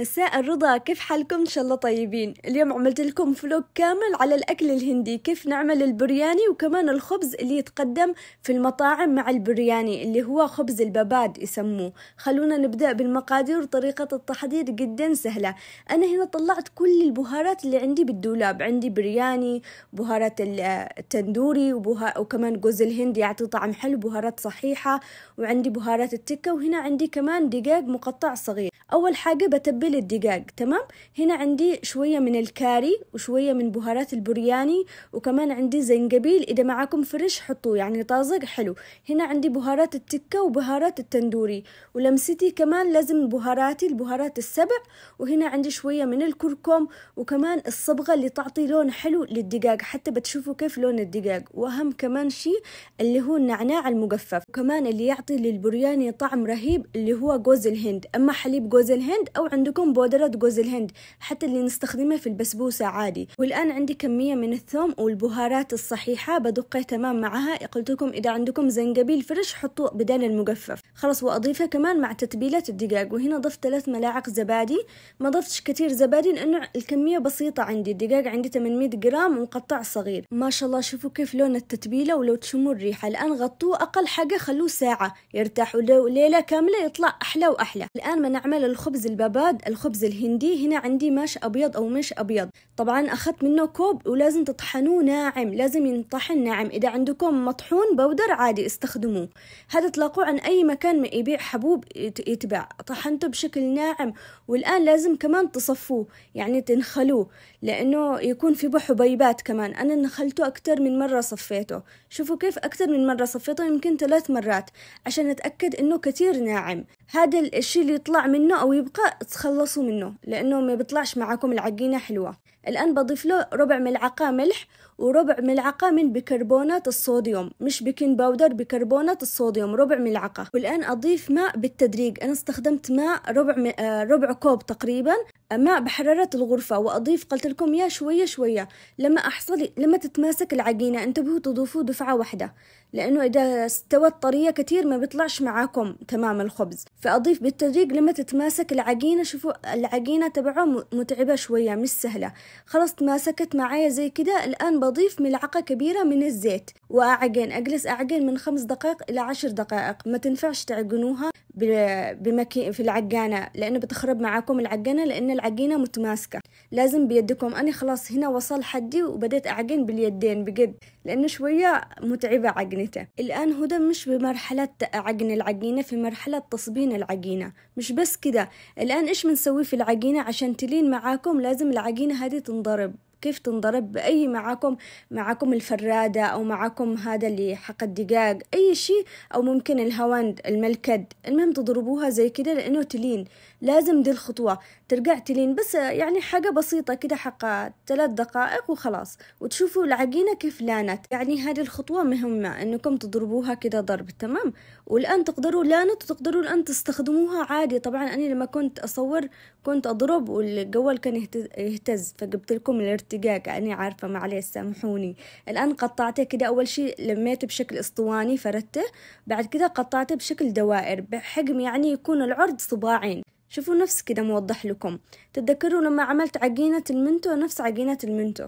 مساء الرضا كيف حالكم ان شاء الله طيبين اليوم عملت لكم فلوق كامل على الاكل الهندي كيف نعمل البرياني وكمان الخبز اللي يتقدم في المطاعم مع البرياني اللي هو خبز البباد يسموه خلونا نبدا بالمقادير وطريقه التحضير جدا سهله انا هنا طلعت كل البهارات اللي عندي بالدولاب عندي برياني بهارات التندوري وبها... وكمان جوز الهند يعطي طعم حلو بهارات صحيحه وعندي بهارات التكه وهنا عندي كمان دقاق مقطع صغير اول حاجه بتبل بالنسبة الدقاق تمام هنا عندي شوية من الكاري وشوية من بهارات البرياني وكمان عندي زنجبيل إذا معاكم فريش حطوه يعني طازج حلو هنا عندي بهارات التكة وبهارات التندوري ولمستي كمان لازم بهاراتي البهارات السبع وهنا عندي شوية من الكركم وكمان الصبغة اللي تعطي لون حلو للدقاق حتى بتشوفوا كيف لون الدقاق وأهم كمان شيء اللي هو النعناع المجفف وكمان اللي يعطي للبرياني طعم رهيب اللي هو جوز الهند أما حليب جوز الهند أو عندكم لكم بودرة جوز الهند حتى اللي نستخدمها في البسبوسة عادي والآن عندي كمية من الثوم والبهارات الصحيحة بدقه تمام معها قلت لكم إذا عندكم زنجبيل فرش حطوه بدل المجفف خلاص وأضيفها كمان مع تتبيلة الدجاج وهنا ضفت ثلاث ملاعق زبادي ما ضفتش كتير زبادي لأنه الكمية بسيطة عندي الدجاج عندي 800 جرام ومقطع صغير ما شاء الله شوفوا كيف لون التتبيلة ولو تشموا الريحة الآن غطوه أقل حاجة خلوه ساعة يرتاح ليلة كاملة يطلع أحلى وأحلى الآن بنعمل الخبز الباباد الخبز الهندي هنا عندي ماش أبيض أو مش أبيض طبعا أخذت منه كوب ولازم تطحنوه ناعم لازم ينطحن ناعم إذا عندكم مطحون بودر عادي استخدموه هذا تلاقوه عن أي مكان ما يبيع حبوب يتباع طحنته بشكل ناعم والآن لازم كمان تصفوه يعني تنخلوه لأنه يكون في حبيبات كمان أنا نخلته أكتر من مرة صفيته شوفوا كيف أكتر من مرة صفيته يمكن ثلاث مرات عشان أتأكد إنه كتير ناعم هذا الشيء اللي يطلع منه أو يبقى تخلصوا منه لأنه ما بيطلعش معاكم العجينة حلوة الآن بضيف له ربع ملعقة ملح وربع ملعقة من بيكربونات الصوديوم مش بيكنج باودر بيكربونات الصوديوم ربع ملعقة والآن أضيف ماء بالتدريج أنا استخدمت ماء ربع م... آه، ربع كوب تقريبا آه، ماء بحرارة الغرفة وأضيف قلت لكم يا شوية شوية لما أحصل لما تتماسك العجينة انتبهوا تضيفوا دفعة واحدة لأنه إذا استوت طرية كتير ما بيطلعش معاكم تمام الخبز فأضيف بالتدريج لما تتماسك العجينة شوفوا العجينة تبعه متعبة شوية مش سهلة خلاص تماسكت معايا زي كده الآن بضيف ملعقة كبيرة من الزيت وأعجن أجلس أعجن من خمس دقائق إلى عشر دقائق ما تنفعش تعجنوها بمكي في العجانة لأنه بتخرب معاكم العجانة لأن العجينة متماسكة لازم بيدكم أنا خلاص هنا وصل حدي وبدأت أعجن باليدين بجد لأنه شوية متعبة عجنته الآن هدى مش بمرحلة عجن العجينة في مرحلة تصبين تلين العجينة مش بس كده الآن إيش بنسوي في العجينة عشان تلين معاكم لازم العجينة هذه تنضرب كيف تنضرب بأي معاكم معاكم الفرادة أو معاكم هذا اللي حق الدقاق أي شيء أو ممكن الهوند الملكد المهم تضربوها زي كده لأنه تلين لازم دي الخطوة ترجع تلين بس يعني حاجة بسيطة كده حق ثلاث دقائق وخلاص وتشوفوا العجينة كيف لانت يعني هذه الخطوة مهمة أنكم تضربوها كده ضرب تمام والآن تقدروا لانت وتقدروا الآن تستخدموها عادي طبعا أنا لما كنت أصور كنت أضرب والجوال كان يهتز فجبت لكم الارتفاع دقائق أني عارفة معليش سامحوني الآن قطعته كده أول شي لميته بشكل اسطواني فردته بعد كده قطعته بشكل دوائر بحجم يعني يكون العرض صباعين شوفوا نفس كده موضح لكم تتذكروا لما عملت عجينة المنتو نفس عجينة المنتو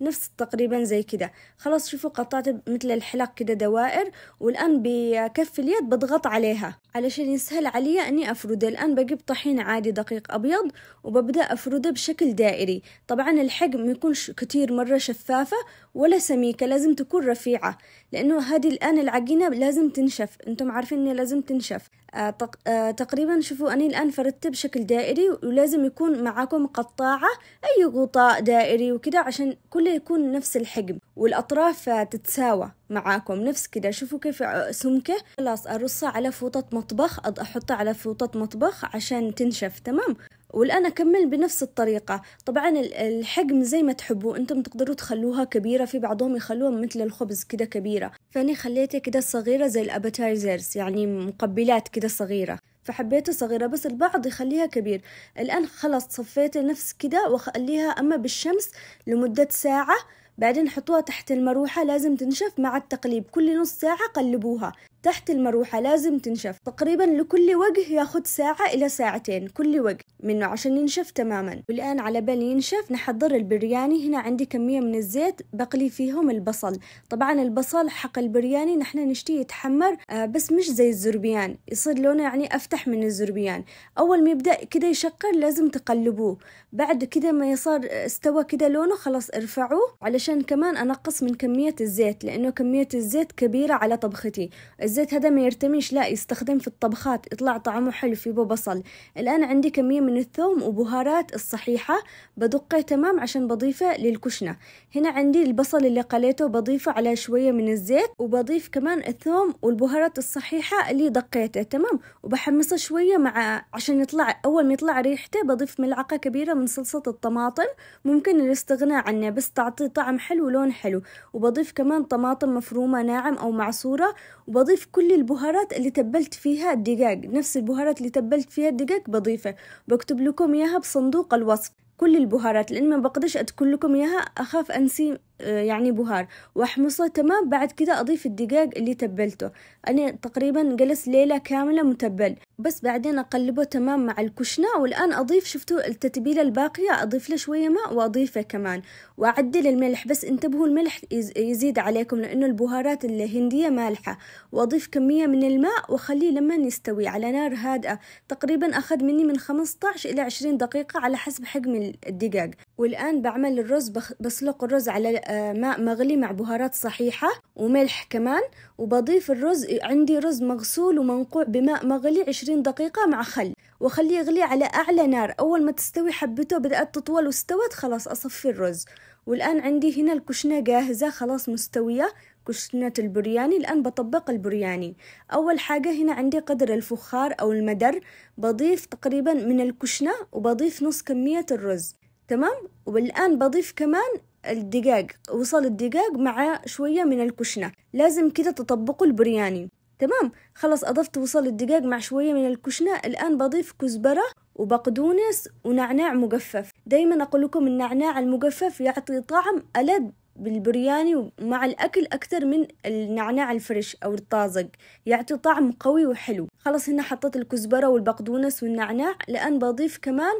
نفس تقريبا زي كده خلاص شوفوا قطعت مثل الحلق كده دوائر والآن بكف اليد بضغط عليها علشان يسهل علي أني أفرده الآن بجيب طحين عادي دقيق أبيض وببدأ أفرده بشكل دائري طبعا الحجم ما يكونش كتير مرة شفافة ولا سميكة لازم تكون رفيعة لأنه هذه الآن العجينة لازم تنشف أنتم عارفين أنها لازم تنشف آه، آه، تقريبا شوفوا أني الآن فردته بشكل دائري ولازم يكون معاكم قطاعة أي غطاء دائري وكده عشان كله يكون نفس الحجم والأطراف تتساوى معاكم نفس كده شوفوا كيف سمكة خلاص أرصها على فوطة مطبخ أحطها على فوطة مطبخ عشان تنشف تمام والآن أكمل بنفس الطريقة طبعا الحجم زي ما تحبوا أنتم تقدروا تخلوها كبيرة في بعضهم يخلوها مثل الخبز كده كبيرة فاني خليته كده صغيرة زي الأبتايزرز يعني مقبلات كده صغيرة فحبيته صغيرة بس البعض يخليها كبير الآن خلاص صفيته نفس كده وخليها أما بالشمس لمدة ساعة بعدين حطوها تحت المروحة لازم تنشف مع التقليب كل نص ساعة قلبوها تحت المروحة لازم تنشف تقريبا لكل وجه ياخد ساعة إلى ساعتين كل وجه منه عشان ينشف تماما والآن على بال ينشف نحضر البرياني هنا عندي كمية من الزيت بقلي فيهم البصل طبعا البصل حق البرياني نحن نشتيه يتحمر آه، بس مش زي الزربيان يصير لونه يعني أفتح من الزربيان أول ما يبدأ كده يشقر لازم تقلبوه بعد كده ما يصار آه، استوى كده لونه خلاص ارفعوه علشان كمان أنقص من كمية الزيت لأنه كمية الزيت كبيرة على طبختي الزيت هذا ما يرتميش لا يستخدم في الطبخات يطلع طعمه حلو في بصل الآن عندي كمية من الثوم وبهارات الصحيحة بدقه تمام عشان بضيفه للكشنة هنا عندي البصل اللي قليته بضيفه على شوية من الزيت وبضيف كمان الثوم والبهارات الصحيحة اللي دقيته تمام وبحمصه شوية مع عشان يطلع أول ما يطلع ريحته بضيف ملعقة كبيرة من صلصة الطماطم ممكن الاستغناء عنه بس تعطيه طعم حلو ولون حلو وبضيف كمان طماطم مفرومة ناعم أو معصورة وبضيف بضيف كل البهارات اللي تبلت فيها الدقاق نفس البهارات اللي تبلت فيها الدقاق بضيفه بكتب لكم إياها بصندوق الوصف كل البهارات لأن ما بقدرش أدخل لكم إياها أخاف أنسي آه، يعني بهار وأحمصه تمام بعد كده أضيف الدقاق اللي تبلته أنا تقريبا جلس ليلة كاملة متبل بس بعدين أقلبه تمام مع الكشنة والآن أضيف شفتوا التتبيلة الباقية أضيف له شوية ماء وأضيفه كمان وأعدل الملح بس انتبهوا الملح يزيد عليكم لأنه البهارات الهندية مالحة وأضيف كمية من الماء وأخليه لما يستوي على نار هادئة تقريبا أخذ مني من 15 إلى 20 دقيقة على حسب حجم الدقاق والآن بعمل الرز بسلق الرز على آه، ماء مغلي مع بهارات صحيحة وملح كمان وبضيف الرز عندي رز مغسول ومنقوع بماء مغلي 20 20 دقيقة مع خل وخليه يغلي على أعلى نار أول ما تستوي حبته بدأت تطول واستوت خلاص أصفي الرز والآن عندي هنا الكشنة جاهزة خلاص مستوية كشنة البرياني الآن بطبق البرياني أول حاجة هنا عندي قدر الفخار أو المدر بضيف تقريبا من الكشنة وبضيف نص كمية الرز تمام والآن بضيف كمان الدقاق وصل الدقاق مع شوية من الكشنة لازم كده تطبقوا البرياني تمام خلاص أضفت وصل الدجاج مع شوية من الكشنة الآن بضيف كزبرة وبقدونس ونعناع مجفف دايما أقول لكم النعناع المجفف يعطي طعم ألذ بالبرياني ومع الأكل أكثر من النعناع الفريش أو الطازج يعطي طعم قوي وحلو خلاص هنا حطيت الكزبرة والبقدونس والنعناع الآن بضيف كمان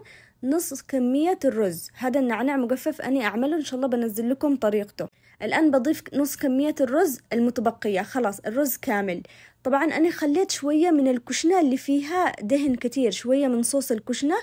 نص كمية الرز هذا النعناع مجفف أنا أعمله إن شاء الله بنزل لكم طريقته الآن بضيف نص كمية الرز المتبقية خلاص الرز كامل طبعا أنا خليت شوية من الكشنة اللي فيها دهن كتير شوية من صوص الكشنة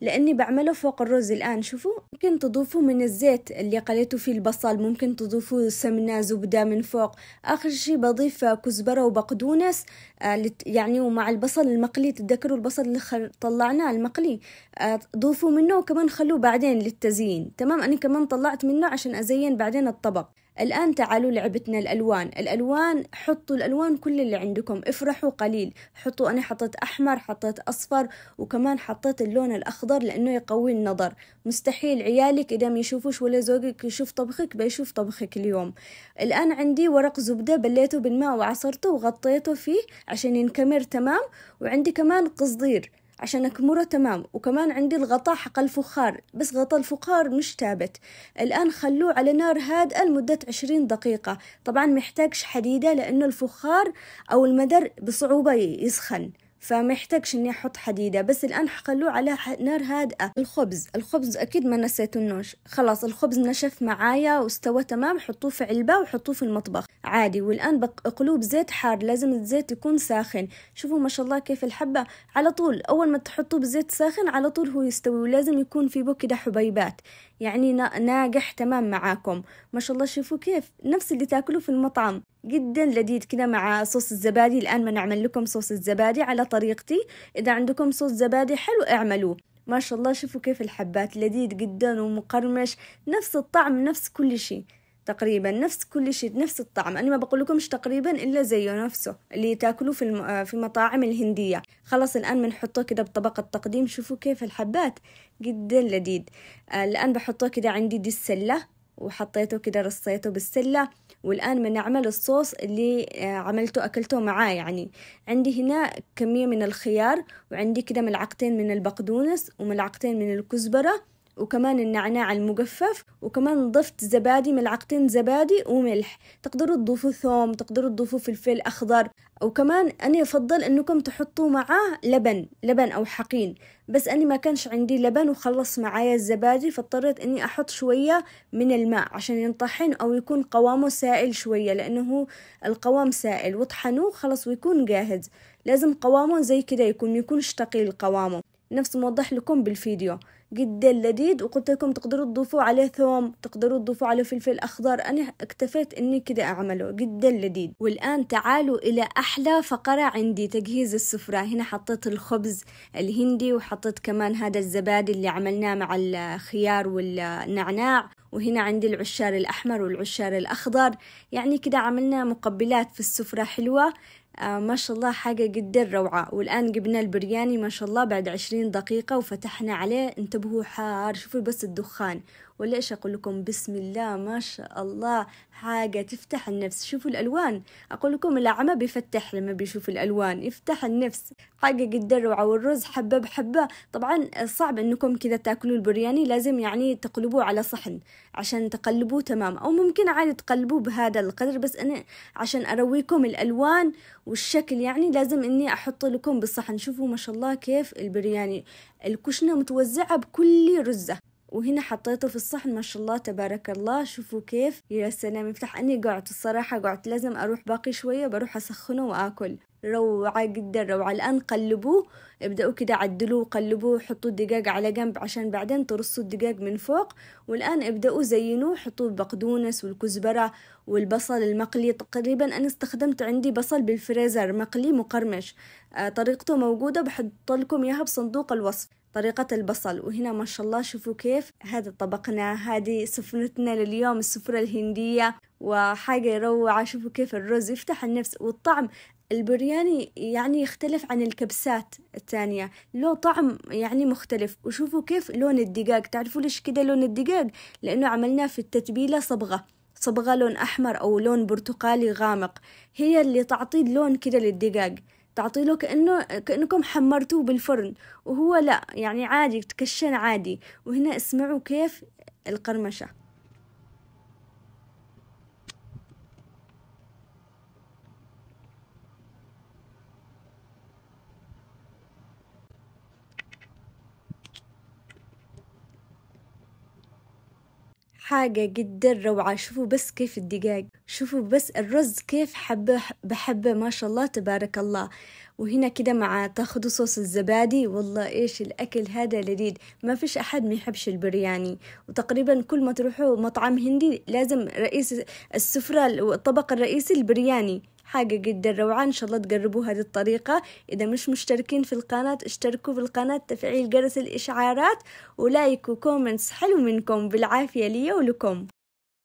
لأني بعمله فوق الرز الآن شوفوا ممكن تضيفوا من الزيت اللي قليتوا فيه البصل ممكن تضيفوا سمنة زبدة من فوق آخر شي بضيف كزبرة وبقدونس آه، يعني ومع البصل المقلي تتذكروا البصل اللي خل... طلعناه المقلي آه، ضيفوا منه وكمان خلوه بعدين للتزيين تمام أنا كمان طلعت منه عشان أزين بعدين الطبق الآن تعالوا لعبتنا الألوان الألوان حطوا الألوان كل اللي عندكم افرحوا قليل حطوا أنا حطيت أحمر حطيت أصفر وكمان حطيت اللون الأخضر لأنه يقوي النظر مستحيل عيالك إذا ما يشوفوش ولا زوجك يشوف طبخك بيشوف طبخك اليوم الآن عندي ورق زبدة بليته بالماء وعصرته وغطيته فيه عشان ينكمر تمام وعندي كمان قصدير عشان أكمره تمام وكمان عندي الغطاء حق الفخار بس غطاء الفخار مش ثابت الآن خلوه على نار هادئة لمدة عشرين دقيقة طبعا محتاجش حديدة لأنه الفخار أو المدر بصعوبة يسخن فما يحتاجش اني احط حديده بس الان حخلوه على نار هادئه الخبز الخبز اكيد ما نسيتونوش خلاص الخبز نشف معايا واستوى تمام حطوه في علبه وحطوه في المطبخ عادي والان بقلوب زيت حار لازم الزيت يكون ساخن شوفوا ما شاء الله كيف الحبه على طول اول ما تحطوه بزيت ساخن على طول هو يستوي ولازم يكون في بو كده حبيبات يعني ناجح تمام معاكم ما شاء الله شوفوا كيف نفس اللي تاكلوه في المطعم جدا لذيذ كده مع صوص الزبادي الآن بنعمل لكم صوص الزبادي على طريقتي إذا عندكم صوص زبادي حلو اعملوه ما شاء الله شوفوا كيف الحبات لذيذ جدا ومقرمش نفس الطعم نفس كل شيء تقريبا نفس كل شيء نفس الطعم انا ما بقول لكمش تقريبا الا زيه نفسه اللي تاكلوه في الم... في المطاعم الهنديه خلاص الان بنحطه كده بطبق التقديم شوفوا كيف الحبات جدا لذيذ آه، الان بحطه كده عندي دي السله وحطيته كده رصيته بالسلة والآن من أعمل الصوص اللي آه، عملته أكلته معاه يعني عندي هنا كمية من الخيار وعندي كده ملعقتين من البقدونس وملعقتين من الكزبرة وكمان النعناع المجفف وكمان ضفت زبادي ملعقتين زبادي وملح تقدروا تضيفوا ثوم تقدروا تضيفوا فلفل أخضر وكمان أنا أفضل أنكم تحطوا معاه لبن لبن أو حقين بس أنا ما كانش عندي لبن وخلص معايا الزبادي فاضطريت أني أحط شوية من الماء عشان ينطحن أو يكون قوامه سائل شوية لأنه القوام سائل وطحنوه خلص ويكون جاهز لازم قوامه زي كده يكون يكونش ثقيل قوامه نفس موضح لكم بالفيديو جدا لذيذ وقلت لكم تقدروا تضيفوا عليه ثوم تقدروا تضيفوا عليه فلفل اخضر انا اكتفيت اني كده اعمله جدا لذيذ والان تعالوا الى احلى فقرة عندي تجهيز السفرة هنا حطيت الخبز الهندي وحطيت كمان هذا الزبادي اللي عملناه مع الخيار والنعناع وهنا عندي العشار الأحمر والعشار الأخضر يعني كده عملنا مقبلات في السفرة حلوة آه ما شاء الله حاجة جدا روعة والآن جبنا البرياني ما شاء الله بعد عشرين دقيقة وفتحنا عليه انتبهوا حار شوفوا بس الدخان ولا إيش أقول لكم بسم الله ما شاء الله حاجة تفتح النفس شوفوا الألوان أقول لكم الأعمى بيفتح لما بيشوف الألوان يفتح النفس حقق الدروعة والرز حبة بحبة طبعا صعب أنكم كذا تاكلوا البرياني لازم يعني تقلبوه على صحن عشان تقلبوه تمام أو ممكن عادي تقلبوه بهذا القدر بس أنا عشان أرويكم الألوان والشكل يعني لازم أني أحط لكم بالصحن شوفوا ما شاء الله كيف البرياني الكشنة متوزعة بكل رزة وهنا حطيته في الصحن ما شاء الله تبارك الله شوفوا كيف يا سلام يفتح اني قعدت الصراحة قعدت لازم اروح باقي شوية بروح اسخنه واكل روعة جدا روعة الآن قلبوه ابدأوا كده عدلوه وقلبوه حطوا الدجاج على جنب عشان بعدين ترصوا الدجاج من فوق والآن ابدأوا زينوه حطوا البقدونس والكزبرة والبصل المقلي تقريبا أنا استخدمت عندي بصل بالفريزر مقلي مقرمش آه، طريقته موجودة بحط لكم إياها بصندوق الوصف طريقة البصل وهنا ما شاء الله شوفوا كيف هذا طبقنا هذه سفرتنا لليوم السفرة الهندية وحاجة روعة شوفوا كيف الرز يفتح النفس والطعم البرياني يعني يختلف عن الكبسات الثانية له طعم يعني مختلف وشوفوا كيف لون الدقاق تعرفوا ليش كده لون الدقاق لأنه عملناه في التتبيلة صبغة صبغة لون أحمر أو لون برتقالي غامق هي اللي تعطيه لون كده للدقاق تعطيله كأنه كأنكم حمرتوه بالفرن وهو لا يعني عادي تكشن عادي وهنا اسمعوا كيف القرمشة حاجة جدا روعة شوفوا بس كيف الدجاج شوفوا بس الرز كيف حبة بحبة ما شاء الله تبارك الله وهنا كده مع تاخدوا صوص الزبادي والله ايش الاكل هذا لذيذ ما فيش احد ما يحبش البرياني وتقريبا كل ما تروحوا مطعم هندي لازم رئيس السفرة الطبق الرئيسي البرياني حاجة جدا روعة إن شاء الله تجربوا دي الطريقة إذا مش مشتركين في القناة اشتركوا في القناة تفعيل جرس الإشعارات ولايك وكومنتس حلو منكم بالعافية لي ولكم